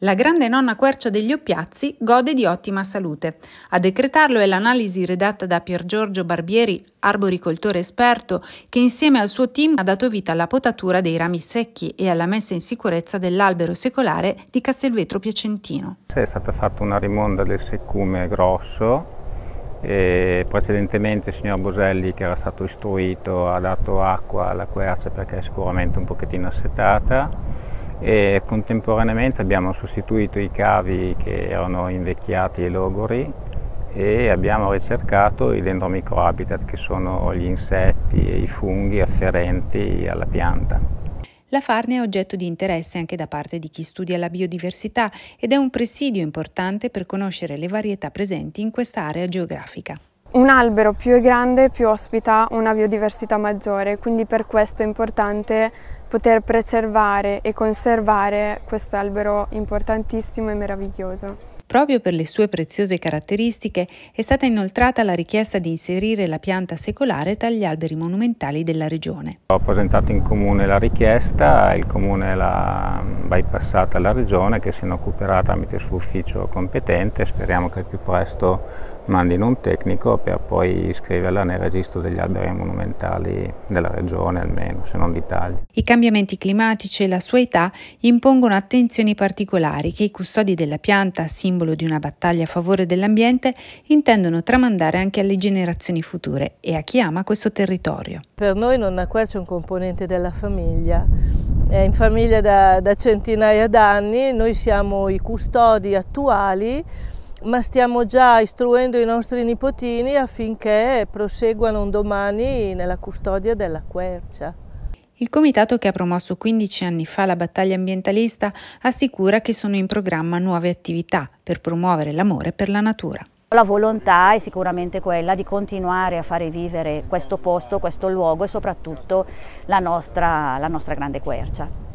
La grande nonna quercia degli Oppiazzi gode di ottima salute. A decretarlo è l'analisi redatta da Pier Giorgio Barbieri, arboricoltore esperto, che insieme al suo team ha dato vita alla potatura dei rami secchi e alla messa in sicurezza dell'albero secolare di Castelvetro Piacentino. È stata fatta una rimonda del seccume grosso e precedentemente il signor Boselli che era stato istruito ha dato acqua alla quercia perché è sicuramente un pochettino assetata e contemporaneamente abbiamo sostituito i cavi che erano invecchiati e logori e abbiamo ricercato i dendromicrohabitat che sono gli insetti e i funghi afferenti alla pianta. La Farne è oggetto di interesse anche da parte di chi studia la biodiversità ed è un presidio importante per conoscere le varietà presenti in questa area geografica. Un albero più è grande più ospita una biodiversità maggiore, quindi per questo è importante poter preservare e conservare questo albero importantissimo e meraviglioso. Proprio per le sue preziose caratteristiche è stata inoltrata la richiesta di inserire la pianta secolare tra gli alberi monumentali della regione. Ho presentato in comune la richiesta, il comune l'ha bypassata alla regione che se ne occuperà tramite il suo ufficio competente, speriamo che al più presto mandino un tecnico per poi iscriverla nel registro degli alberi monumentali della regione almeno, se non d'Italia. I cambiamenti climatici e la sua età impongono attenzioni particolari che i custodi della pianta, simbolo di una battaglia a favore dell'ambiente, intendono tramandare anche alle generazioni future e a chi ama questo territorio. Per noi Nonnaquer è un componente della famiglia, è in famiglia da, da centinaia d'anni, noi siamo i custodi attuali ma stiamo già istruendo i nostri nipotini affinché proseguano un domani nella custodia della quercia. Il comitato che ha promosso 15 anni fa la battaglia ambientalista assicura che sono in programma nuove attività per promuovere l'amore per la natura. La volontà è sicuramente quella di continuare a fare vivere questo posto, questo luogo e soprattutto la nostra, la nostra grande quercia.